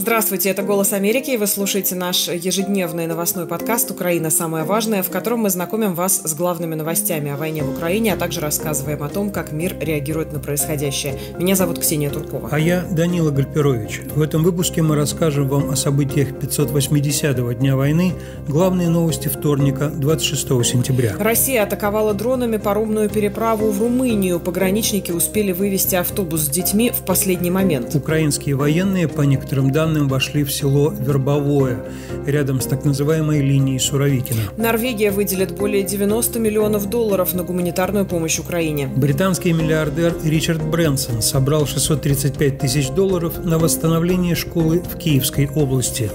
Здравствуйте, это «Голос Америки», и вы слушаете наш ежедневный новостной подкаст «Украина. Самое важное», в котором мы знакомим вас с главными новостями о войне в Украине, а также рассказываем о том, как мир реагирует на происходящее. Меня зовут Ксения Туркова. А я Данила Гальперович. В этом выпуске мы расскажем вам о событиях 580-го дня войны, главные новости вторника, 26 сентября. Россия атаковала дронами паромную переправу в Румынию. Пограничники успели вывести автобус с детьми в последний момент. Украинские военные, по некоторым данным, данным, вошли в село Вербовое, рядом с так называемой линией Суровикина. Норвегия выделит более 90 миллионов долларов на гуманитарную помощь Украине. Британский миллиардер Ричард Брэнсон собрал 635 тысяч долларов на восстановление школы в Киевской области.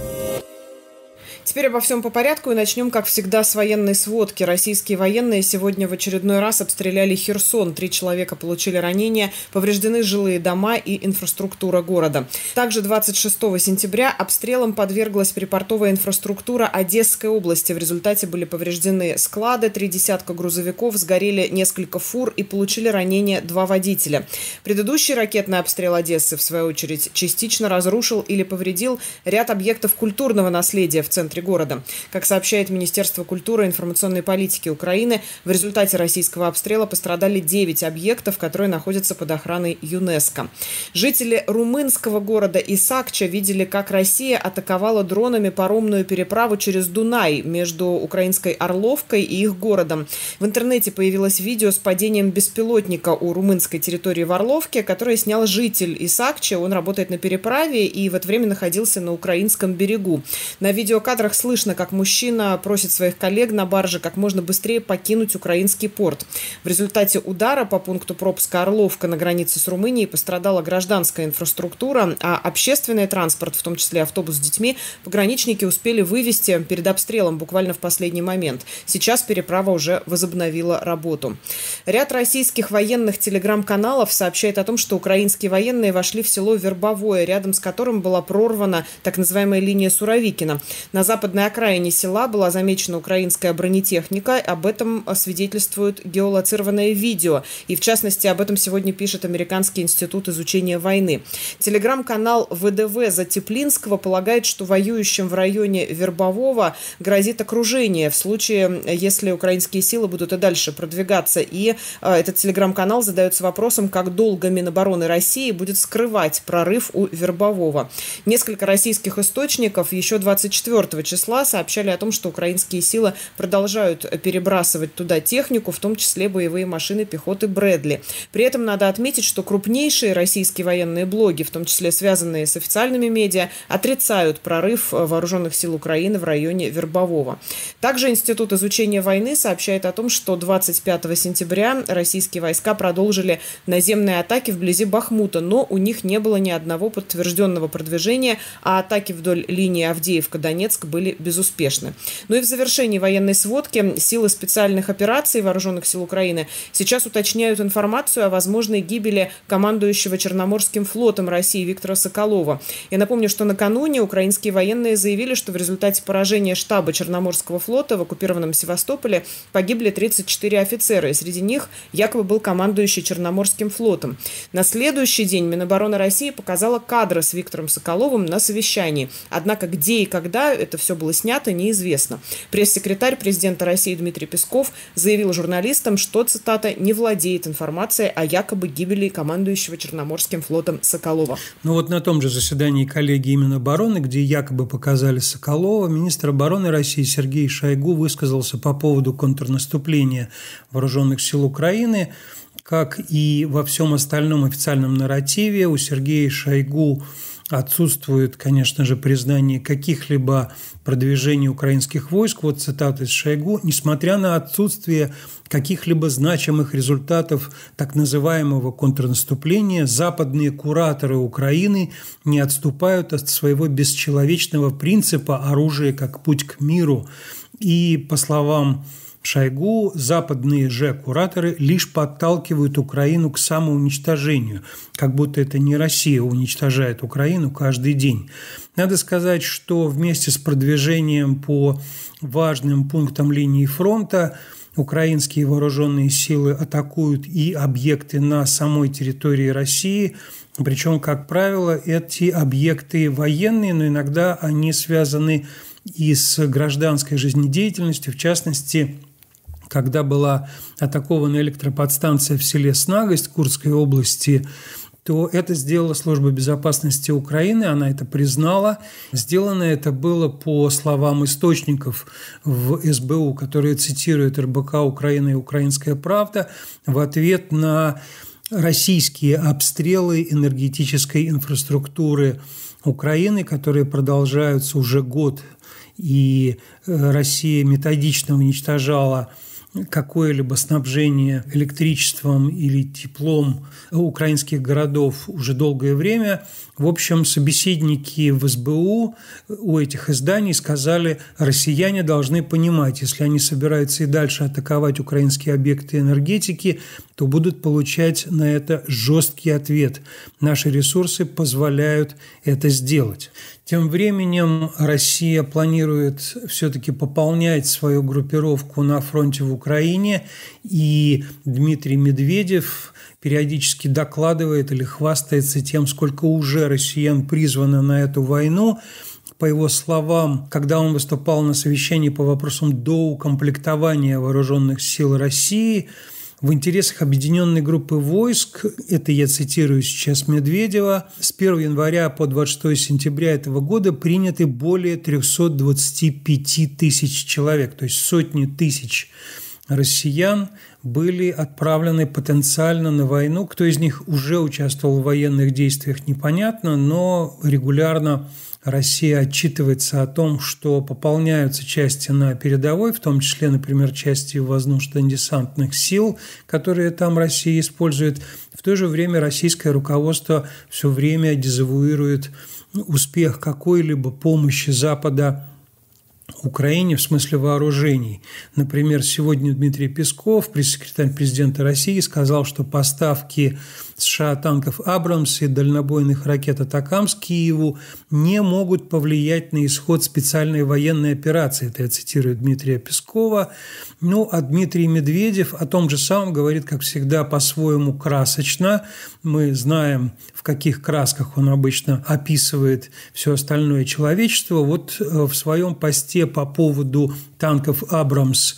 Теперь обо всем по порядку и начнем, как всегда, с военной сводки. Российские военные сегодня в очередной раз обстреляли Херсон. Три человека получили ранения, повреждены жилые дома и инфраструктура города. Также 26 сентября обстрелом подверглась припортовая инфраструктура Одесской области. В результате были повреждены склады, три десятка грузовиков, сгорели несколько фур и получили ранения два водителя. Предыдущий ракетный обстрел Одессы, в свою очередь, частично разрушил или повредил ряд объектов культурного наследия в центре центре города. Как сообщает Министерство культуры и информационной политики Украины, в результате российского обстрела пострадали 9 объектов, которые находятся под охраной ЮНЕСКО. Жители румынского города Исакча видели, как Россия атаковала дронами паромную переправу через Дунай между украинской Орловкой и их городом. В интернете появилось видео с падением беспилотника у румынской территории в Орловке, которое снял житель Исакча. Он работает на переправе и в это время находился на украинском берегу. На видеокадр кадрах слышно, как мужчина просит своих коллег на барже как можно быстрее покинуть украинский порт. В результате удара по пункту пропуска Орловка на границе с Румынией пострадала гражданская инфраструктура, а общественный транспорт, в том числе автобус с детьми, пограничники успели вывести перед обстрелом буквально в последний момент. Сейчас переправа уже возобновила работу. Ряд российских военных телеграм-каналов сообщает о том, что украинские военные вошли в село Вербовое, рядом с которым была прорвана так называемая линия Суровикина. На западной окраине села была замечена украинская бронетехника. Об этом свидетельствует геолоцированное видео. И, в частности, об этом сегодня пишет Американский институт изучения войны. Телеграм-канал ВДВ Затеплинского полагает, что воюющим в районе Вербового грозит окружение в случае, если украинские силы будут и дальше продвигаться. И э, этот телеграм-канал задается вопросом, как долго Минобороны России будет скрывать прорыв у Вербового. Несколько российских источников еще 24 числа сообщали о том, что украинские силы продолжают перебрасывать туда технику, в том числе боевые машины пехоты Брэдли. При этом надо отметить, что крупнейшие российские военные блоги, в том числе связанные с официальными медиа, отрицают прорыв вооруженных сил Украины в районе Вербового. Также Институт изучения войны сообщает о том, что 25 сентября российские войска продолжили наземные атаки вблизи Бахмута, но у них не было ни одного подтвержденного продвижения, а атаки вдоль линии Авдеевка-Донецк были безуспешны. Ну и в завершении военной сводки силы специальных операций Вооруженных сил Украины сейчас уточняют информацию о возможной гибели командующего Черноморским флотом России Виктора Соколова. Я напомню, что накануне украинские военные заявили, что в результате поражения штаба Черноморского флота в оккупированном Севастополе погибли 34 офицера, и среди них якобы был командующий Черноморским флотом. На следующий день Минобороны России показала кадры с Виктором Соколовым на совещании. Однако где и когда это все было снято, неизвестно. Пресс-секретарь президента России Дмитрий Песков заявил журналистам, что, цитата, «не владеет информацией о якобы гибели командующего Черноморским флотом Соколова». Ну вот на том же заседании коллеги именно обороны, где якобы показали Соколова, министр обороны России Сергей Шойгу высказался по поводу контрнаступления вооруженных сил Украины как и во всем остальном официальном нарративе у Сергея Шойгу отсутствует, конечно же, признание каких-либо продвижений украинских войск, вот цитата из Шойгу, несмотря на отсутствие каких-либо значимых результатов так называемого контрнаступления, западные кураторы Украины не отступают от своего бесчеловечного принципа оружия как путь к миру. И, по словам Шойгу западные же кураторы лишь подталкивают Украину к самоуничтожению, как будто это не Россия уничтожает Украину каждый день. Надо сказать, что вместе с продвижением по важным пунктам линии фронта украинские вооруженные силы атакуют и объекты на самой территории России, причем, как правило, эти объекты военные, но иногда они связаны и с гражданской жизнедеятельностью, в частности, когда была атакована электроподстанция в селе Снагость Курской области, то это сделала Служба безопасности Украины, она это признала. Сделано это было по словам источников в СБУ, которые цитируют РБК «Украина» и «Украинская правда» в ответ на российские обстрелы энергетической инфраструктуры Украины, которые продолжаются уже год, и э, Россия методично уничтожала какое-либо снабжение электричеством или теплом украинских городов уже долгое время. В общем, собеседники в СБУ у этих изданий сказали, россияне должны понимать, если они собираются и дальше атаковать украинские объекты энергетики, то будут получать на это жесткий ответ. Наши ресурсы позволяют это сделать. Тем временем Россия планирует все-таки пополнять свою группировку на фронте в Украине Украине, и Дмитрий Медведев периодически докладывает или хвастается тем, сколько уже россиян призвано на эту войну. По его словам, когда он выступал на совещании по вопросам доукомплектования вооруженных сил России, в интересах объединенной группы войск, это я цитирую сейчас Медведева, с 1 января по 26 сентября этого года приняты более 325 тысяч человек, то есть сотни тысяч человек россиян были отправлены потенциально на войну. Кто из них уже участвовал в военных действиях, непонятно, но регулярно Россия отчитывается о том, что пополняются части на передовой, в том числе, например, части воздушно-десантных сил, которые там Россия использует. В то же время российское руководство все время дезавуирует ну, успех какой-либо помощи Запада Украине в смысле вооружений. Например, сегодня Дмитрий Песков, пресс-секретарь президента России, сказал, что поставки США танков «Абрамс» и дальнобойных ракет Атакамс Киеву не могут повлиять на исход специальной военной операции. Это я цитирую Дмитрия Пескова. Ну, а Дмитрий Медведев о том же самом говорит, как всегда, по-своему красочно. Мы знаем, в каких красках он обычно описывает все остальное человечество. Вот э, в своем посте по поводу танков «Абрамс»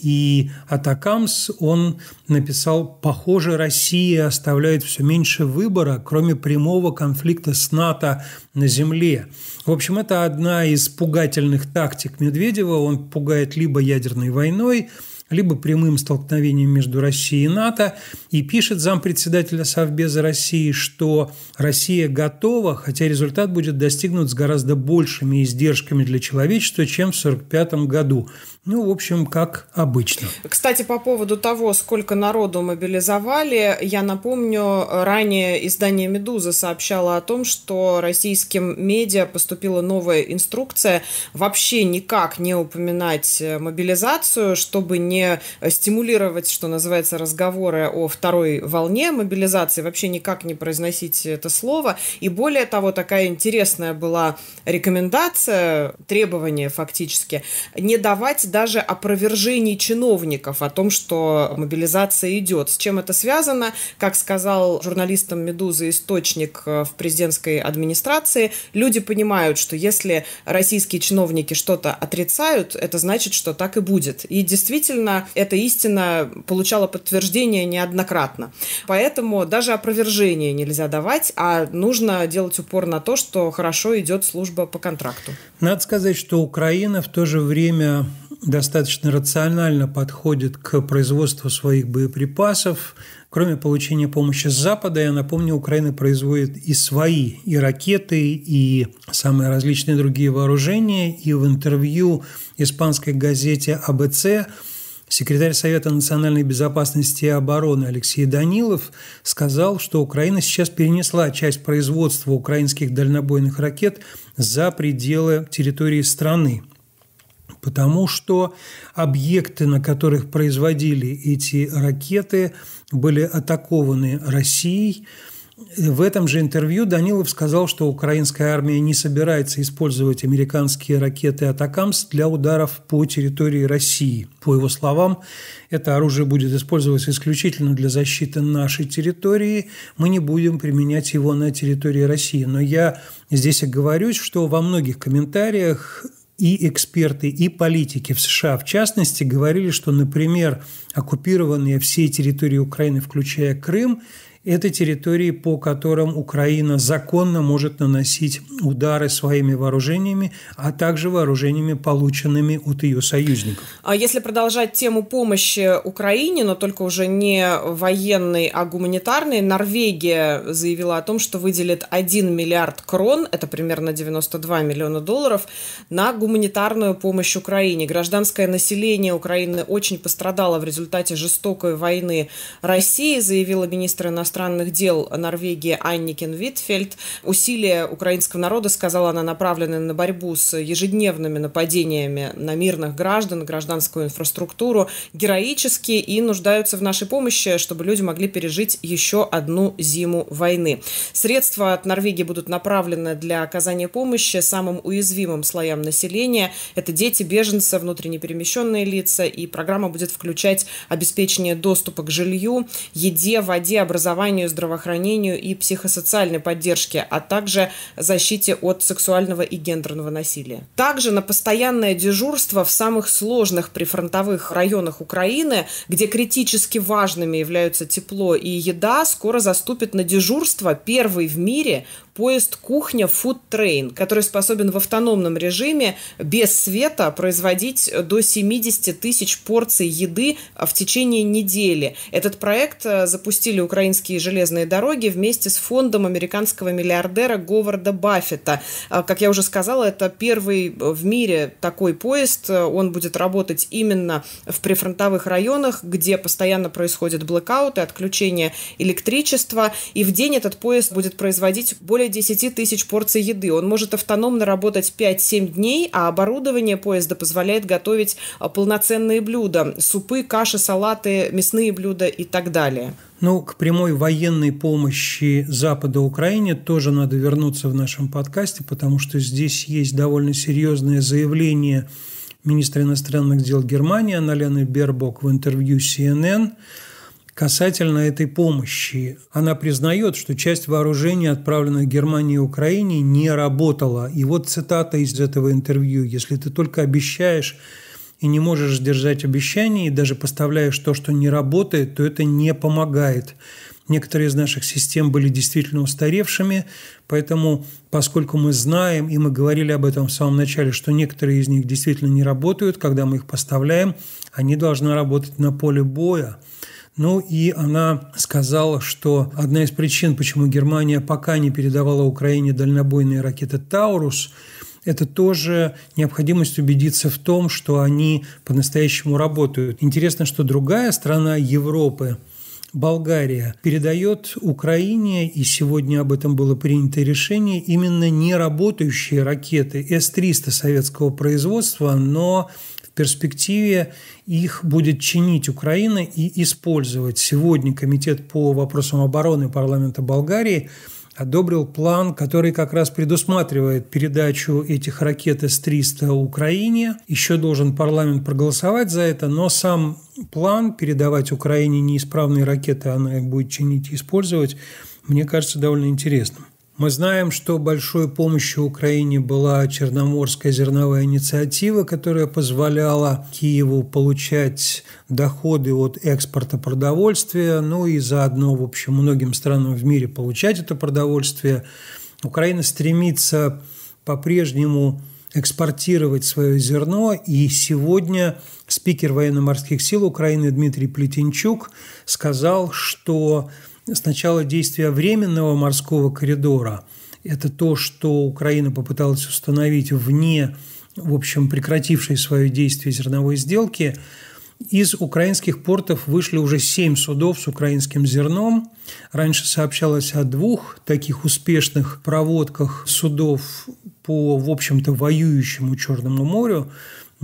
и «Атакамс» он написал «Похоже, Россия оставляет все меньше выбора, кроме прямого конфликта с НАТО на земле. В общем, это одна из пугательных тактик Медведева. Он пугает либо ядерной войной, либо прямым столкновением между Россией и НАТО. И пишет зампредседателя Совбеза России, что Россия готова, хотя результат будет достигнут с гораздо большими издержками для человечества, чем в 1945 году. Ну, в общем, как обычно. Кстати, по поводу того, сколько народу мобилизовали, я напомню, ранее издание «Медуза» сообщало о том, что российским медиа поступила новая инструкция вообще никак не упоминать э, мобилизацию, чтобы не стимулировать, что называется, разговоры о второй волне мобилизации, вообще никак не произносить это слово. И более того, такая интересная была рекомендация, требование фактически, не давать даже опровержений чиновников о том, что мобилизация идет. С чем это связано? Как сказал журналистам «Медузы» источник э, в президентской администрации, люди понимают, что если российские чиновники что-то отрицают, это значит, что так и будет. И действительно, эта истина получала подтверждение неоднократно. Поэтому даже опровержение нельзя давать, а нужно делать упор на то, что хорошо идет служба по контракту. Надо сказать, что Украина в то же время достаточно рационально подходит к производству своих боеприпасов. Кроме получения помощи с Запада, я напомню, Украина производит и свои, и ракеты, и самые различные другие вооружения. И в интервью испанской газете АБЦ Секретарь Совета национальной безопасности и обороны Алексей Данилов сказал, что Украина сейчас перенесла часть производства украинских дальнобойных ракет за пределы территории страны потому что объекты, на которых производили эти ракеты, были атакованы Россией. В этом же интервью Данилов сказал, что украинская армия не собирается использовать американские ракеты «Атакамс» для ударов по территории России. По его словам, это оружие будет использоваться исключительно для защиты нашей территории. Мы не будем применять его на территории России. Но я здесь оговорюсь, что во многих комментариях и эксперты, и политики в США, в частности, говорили, что, например, оккупированные все территории Украины, включая Крым, это территории, по которым Украина законно может наносить удары своими вооружениями, а также вооружениями, полученными от ее союзников. А если продолжать тему помощи Украине, но только уже не военной, а гуманитарной, Норвегия заявила о том, что выделит 1 миллиард крон, это примерно 92 миллиона долларов, на гуманитарную помощь Украине. Гражданское население Украины очень пострадало в результате жестокой войны России, заявила министр иностранных иностранных дел Норвегии Анникен Витфельд. Усилия украинского народа, сказала она, направлены на борьбу с ежедневными нападениями на мирных граждан, гражданскую инфраструктуру, героически и нуждаются в нашей помощи, чтобы люди могли пережить еще одну зиму войны. Средства от Норвегии будут направлены для оказания помощи самым уязвимым слоям населения. Это дети, беженцы, внутренне перемещенные лица. И программа будет включать обеспечение доступа к жилью, еде, воде, образованию образованию, здравоохранению и психосоциальной поддержке, а также защите от сексуального и гендерного насилия. Также на постоянное дежурство в самых сложных прифронтовых районах Украины, где критически важными являются тепло и еда, скоро заступит на дежурство первый в мире поезд кухня Food Train, который способен в автономном режиме без света производить до 70 тысяч порций еды а, в течение недели. Этот проект э, запустили украинские железные дороги вместе с фондом американского миллиардера Говарда Баффета. А, как я уже сказала, это первый э, в мире такой поезд. Э, он будет работать именно в прифронтовых районах, где постоянно происходят блэкауты, отключение электричества. И в день этот поезд будет производить более более 10 тысяч порций еды. Он может автономно работать 5-7 дней, а оборудование поезда позволяет готовить а, полноценные блюда – супы, каши, салаты, мясные блюда и так далее. Ну, к прямой военной помощи Запада Украине тоже надо вернуться в нашем подкасте, потому что здесь есть довольно серьезное заявление министра иностранных дел Германии Аналены Бербок в интервью CNN – Касательно этой помощи, она признает, что часть вооружения, отправленных Германии и Украине, не работала. И вот цитата из этого интервью. «Если ты только обещаешь и не можешь сдержать обещаний, и даже поставляешь то, что не работает, то это не помогает. Некоторые из наших систем были действительно устаревшими, поэтому, поскольку мы знаем, и мы говорили об этом в самом начале, что некоторые из них действительно не работают, когда мы их поставляем, они должны работать на поле боя – ну и она сказала, что одна из причин, почему Германия пока не передавала Украине дальнобойные ракеты «Таурус», это тоже необходимость убедиться в том, что они по-настоящему работают. Интересно, что другая страна Европы, Болгария передает Украине, и сегодня об этом было принято решение, именно не работающие ракеты С-300 советского производства, но перспективе их будет чинить Украина и использовать. Сегодня Комитет по вопросам обороны парламента Болгарии одобрил план, который как раз предусматривает передачу этих ракет С-300 Украине. Еще должен парламент проголосовать за это, но сам план передавать Украине неисправные ракеты, она их будет чинить и использовать, мне кажется довольно интересным. Мы знаем, что большой помощью Украине была Черноморская зерновая инициатива, которая позволяла Киеву получать доходы от экспорта продовольствия, ну и заодно, в общем, многим странам в мире получать это продовольствие. Украина стремится по-прежнему экспортировать свое зерно. И сегодня спикер военно-морских сил Украины Дмитрий Плетенчук сказал, что Сначала действия временного морского коридора – это то, что Украина попыталась установить вне, в общем, прекратившей свое действие зерновой сделки. Из украинских портов вышли уже семь судов с украинским зерном. Раньше сообщалось о двух таких успешных проводках судов по, в общем-то, воюющему Черному морю.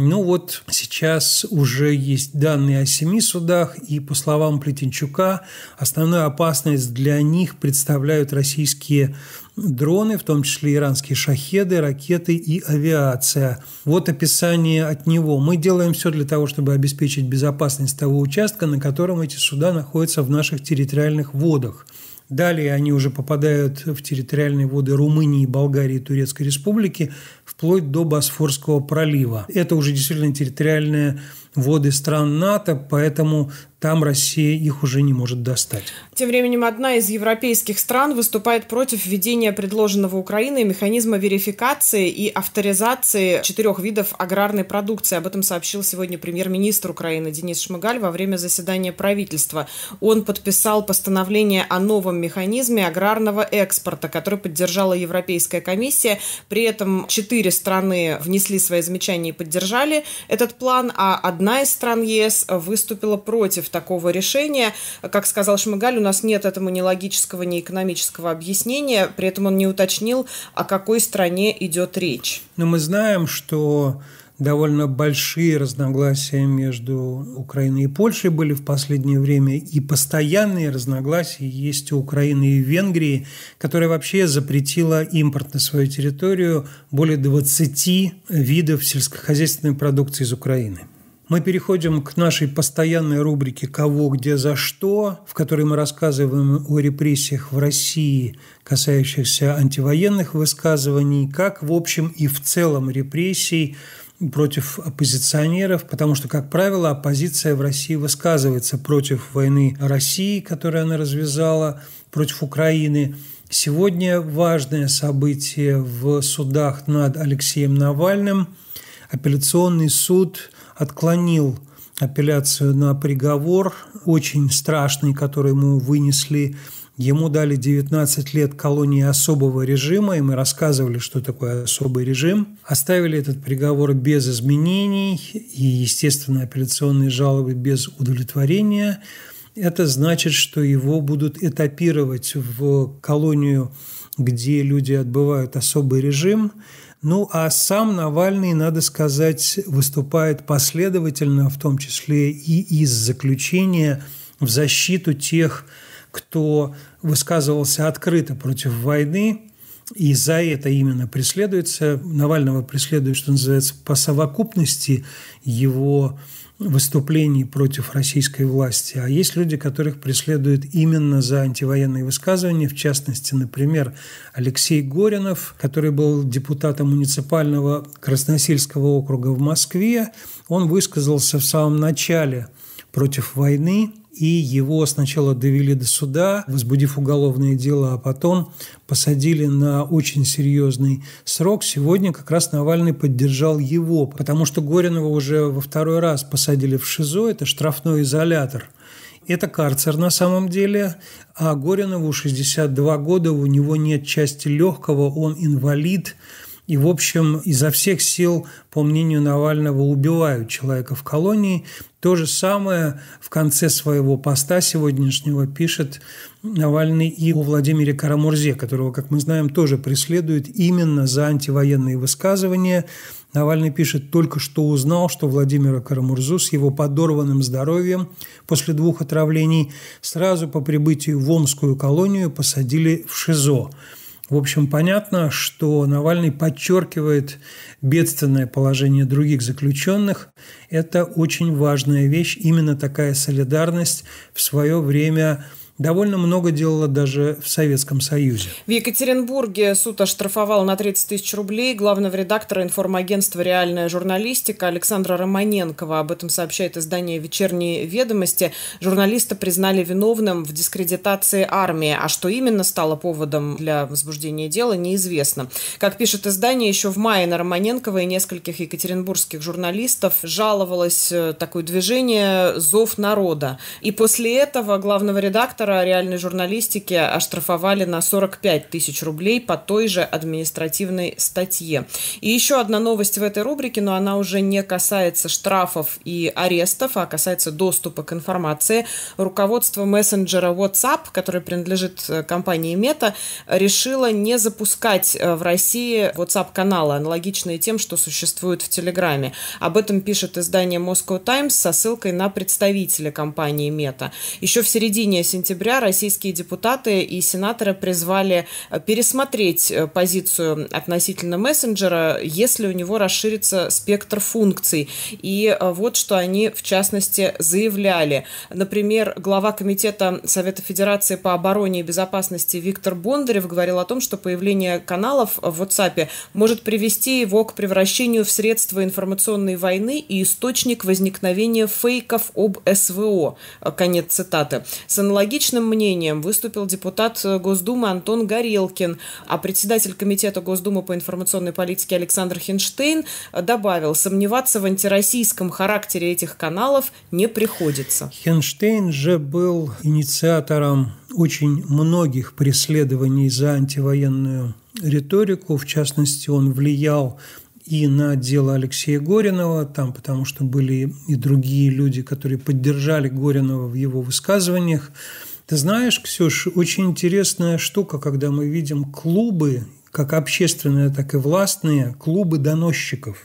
Ну вот сейчас уже есть данные о семи судах, и по словам Плетенчука, основную опасность для них представляют российские дроны, в том числе иранские шахеды, ракеты и авиация. Вот описание от него. Мы делаем все для того, чтобы обеспечить безопасность того участка, на котором эти суда находятся в наших территориальных водах. Далее они уже попадают в территориальные воды Румынии, Болгарии и Турецкой Республики, вплоть до Босфорского пролива. Это уже действительно территориальные воды стран НАТО, поэтому там Россия их уже не может достать. Тем временем одна из европейских стран выступает против введения предложенного Украиной механизма верификации и авторизации четырех видов аграрной продукции. Об этом сообщил сегодня премьер-министр Украины Денис Шмыгаль во время заседания правительства. Он подписал постановление о новом механизме аграрного экспорта, который поддержала Европейская комиссия. При этом четыре страны внесли свои замечания и поддержали этот план, а одна из стран ЕС выступила против такого решения. Как сказал Шмыгаль, у нас нет этому ни логического, ни экономического объяснения. При этом он не уточнил, о какой стране идет речь. Но мы знаем, что довольно большие разногласия между Украиной и Польшей были в последнее время, и постоянные разногласия есть у Украины и Венгрии, которая вообще запретила импорт на свою территорию более 20 видов сельскохозяйственной продукции из Украины. Мы переходим к нашей постоянной рубрике «Кого, где, за что», в которой мы рассказываем о репрессиях в России, касающихся антивоенных высказываний, как в общем и в целом репрессий против оппозиционеров, потому что, как правило, оппозиция в России высказывается против войны России, которую она развязала, против Украины. Сегодня важное событие в судах над Алексеем Навальным. Апелляционный суд отклонил апелляцию на приговор, очень страшный, который ему вынесли Ему дали 19 лет колонии особого режима, и мы рассказывали, что такое особый режим. Оставили этот приговор без изменений и, естественно, апелляционные жалобы без удовлетворения. Это значит, что его будут этапировать в колонию, где люди отбывают особый режим. Ну а сам Навальный, надо сказать, выступает последовательно, в том числе и из заключения в защиту тех, кто высказывался открыто против войны, и за это именно преследуется. Навального преследует, что называется, по совокупности его выступлений против российской власти, а есть люди, которых преследуют именно за антивоенные высказывания, в частности, например, Алексей Горинов, который был депутатом муниципального Красносельского округа в Москве. Он высказался в самом начале против войны, и его сначала довели до суда, возбудив уголовное дело, а потом посадили на очень серьезный срок. Сегодня как раз Навальный поддержал его, потому что Горинова уже во второй раз посадили в ШИЗО, это штрафной изолятор – это карцер на самом деле, а Горинову 62 года, у него нет части легкого, он инвалид, и, в общем, изо всех сил, по мнению Навального, убивают человека в колонии. То же самое в конце своего поста сегодняшнего пишет Навальный и о Владимире Карамурзе, которого, как мы знаем, тоже преследуют именно за антивоенные высказывания. Навальный пишет, только что узнал, что Владимира Карамурзу с его подорванным здоровьем после двух отравлений сразу по прибытию в Омскую колонию посадили в ШИЗО – в общем, понятно, что Навальный подчеркивает бедственное положение других заключенных. Это очень важная вещь, именно такая солидарность в свое время довольно много делала даже в Советском Союзе. В Екатеринбурге суд оштрафовал на 30 тысяч рублей главного редактора информагентства «Реальная журналистика» Александра Романенкова. Об этом сообщает издание «Вечерние ведомости». Журналиста признали виновным в дискредитации армии, а что именно стало поводом для возбуждения дела, неизвестно. Как пишет издание, еще в мае на Романенкова и нескольких екатеринбургских журналистов жаловалось э, такое движение «Зов народа». И после этого главного редактора автора реальной журналистики оштрафовали на 45 тысяч рублей по той же административной статье. И еще одна новость в этой рубрике, но она уже не касается штрафов и арестов, а касается доступа к информации. Руководство мессенджера WhatsApp, который принадлежит э, компании Meta, решило не запускать э, в России WhatsApp-каналы, аналогичные тем, что существуют в Телеграме. Об этом пишет издание Moscow Times со ссылкой на представителя компании Meta. Еще в середине сентября сентября российские депутаты и сенаторы призвали э, пересмотреть э, позицию относительно мессенджера, если у него расширится спектр функций. И э, вот что они, в частности, заявляли. Например, глава Комитета Совета Федерации по обороне и безопасности Виктор Бондарев говорил о том, что появление каналов в WhatsApp может привести его к превращению в средство информационной войны и источник возникновения фейков об СВО. Конец цитаты. С аналогичным Аналогичным мнением выступил депутат э, Госдумы Антон Горелкин, а председатель Комитета Госдумы по информационной политике Александр Хинштейн э, добавил, сомневаться в антироссийском характере этих каналов не приходится. Хинштейн же был инициатором очень многих преследований за антивоенную риторику. В частности, он влиял и на дело Алексея Горинова, там, потому что были и другие люди, которые поддержали Горинова в его высказываниях. Ты знаешь, Ксюш, очень интересная штука, когда мы видим клубы, как общественные, так и властные, клубы доносчиков.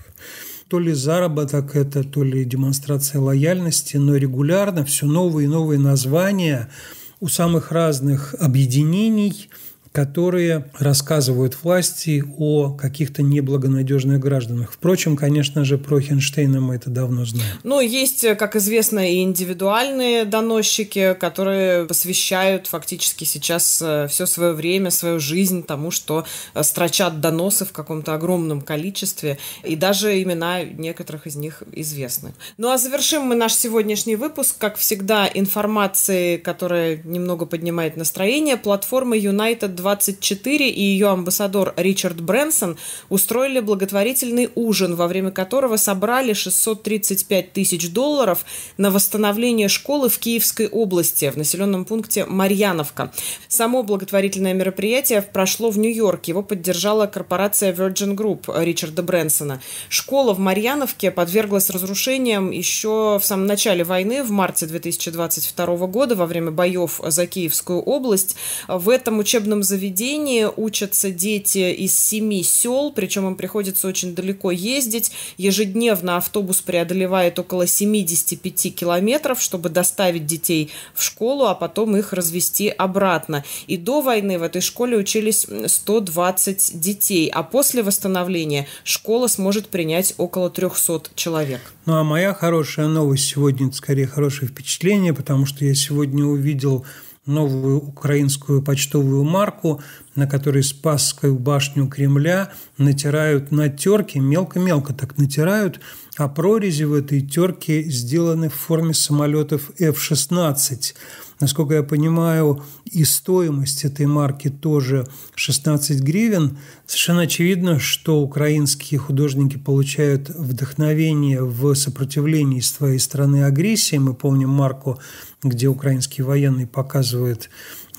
То ли заработок это, то ли демонстрация лояльности, но регулярно все новые и новые названия у самых разных объединений – которые рассказывают власти о каких-то неблагонадежных гражданах. Впрочем, конечно же, про Хенштейна мы это давно знаем. Ну, есть, э, как известно, и индивидуальные доносчики, которые посвящают фактически сейчас э, все свое время, свою жизнь тому, что э, строчат доносы в каком-то огромном количестве, и даже имена некоторых из них известны. Ну, а завершим мы наш сегодняшний выпуск, как всегда, информацией, которая немного поднимает настроение, Платформа United 24 и ее амбассадор Ричард Брэнсон устроили благотворительный ужин, во время которого собрали 635 тысяч долларов на восстановление школы в Киевской области, в населенном пункте Марьяновка. Само благотворительное мероприятие прошло в Нью-Йорке. Его поддержала корпорация Virgin Group Ричарда Брэнсона. Школа в Марьяновке подверглась разрушениям еще в самом начале войны, в марте 2022 года, во время боев за Киевскую область. В этом учебном заведении заведении учатся дети из семи сел, причем им приходится очень далеко ездить. Ежедневно автобус преодолевает около 75 километров, чтобы доставить детей в школу, а потом их развести обратно. И до войны в этой школе учились 120 детей, а после восстановления школа сможет принять около 300 человек. Ну а моя хорошая новость сегодня, скорее хорошее впечатление, потому что я сегодня увидел новую украинскую почтовую марку, на которой Спасскую башню Кремля натирают на терке, мелко-мелко так натирают, а прорези в этой терке сделаны в форме самолетов F-16 насколько я понимаю, и стоимость этой марки тоже 16 гривен. Совершенно очевидно, что украинские художники получают вдохновение в сопротивлении своей страны агрессии. Мы помним марку, где украинский военный показывает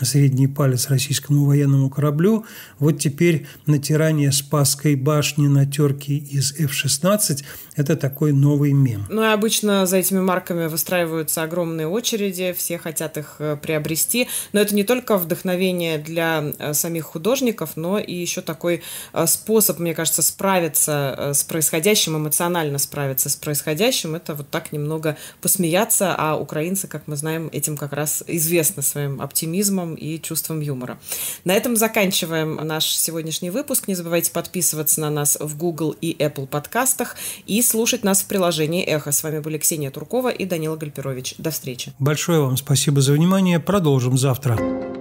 средний палец российскому военному кораблю. Вот теперь натирание Спасской башни на терке из F-16 – это такой новый мем. Ну и обычно за этими марками выстраиваются огромные очереди, все хотят их э, приобрести. Но это не только вдохновение для э, самих художников, но и еще такой э, способ, мне кажется, справиться с происходящим, эмоционально справиться с происходящим – это вот так немного посмеяться, а украинцы, как мы знаем, этим как раз известны своим оптимизмом, юмором и чувством юмора. На этом заканчиваем наш сегодняшний выпуск. Не забывайте подписываться на нас в Google и Apple подкастах и слушать нас в приложении «Эхо». С вами были Ксения Туркова и Данила Гальперович. До встречи. Большое вам спасибо за внимание. Продолжим завтра.